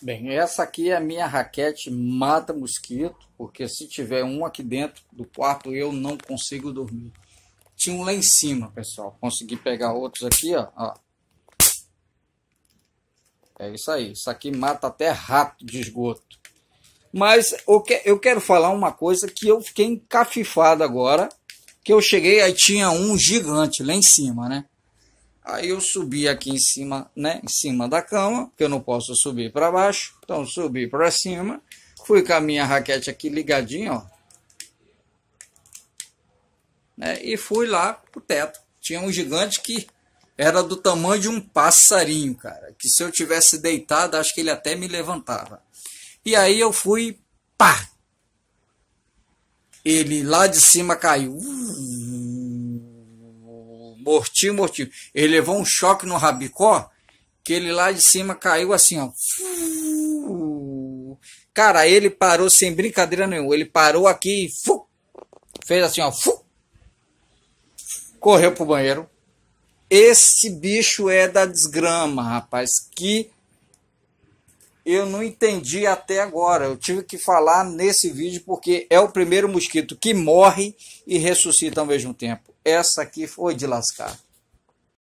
Bem, essa aqui é a minha raquete mata mosquito, porque se tiver um aqui dentro do quarto eu não consigo dormir. Tinha um lá em cima, pessoal. Consegui pegar outros aqui, ó. ó. É isso aí. Isso aqui mata até rato de esgoto. Mas eu quero falar uma coisa que eu fiquei encafifado agora, que eu cheguei aí tinha um gigante lá em cima, né? Aí eu subi aqui em cima, né, em cima da cama, que eu não posso subir para baixo. Então subi para cima, fui com a minha raquete aqui ligadinha, ó. Né, e fui lá pro teto. Tinha um gigante que era do tamanho de um passarinho, cara, que se eu tivesse deitado, acho que ele até me levantava. E aí eu fui, pá. Ele lá de cima caiu. Uh, mortinho, mortinho. Ele levou um choque no rabicó, que ele lá de cima caiu assim, ó. Cara, ele parou sem brincadeira nenhuma. Ele parou aqui e fez assim, ó. Fu, correu pro banheiro. Esse bicho é da desgrama, rapaz. Que eu não entendi até agora. Eu tive que falar nesse vídeo porque é o primeiro mosquito que morre e ressuscita ao mesmo tempo essa aqui foi de lascar.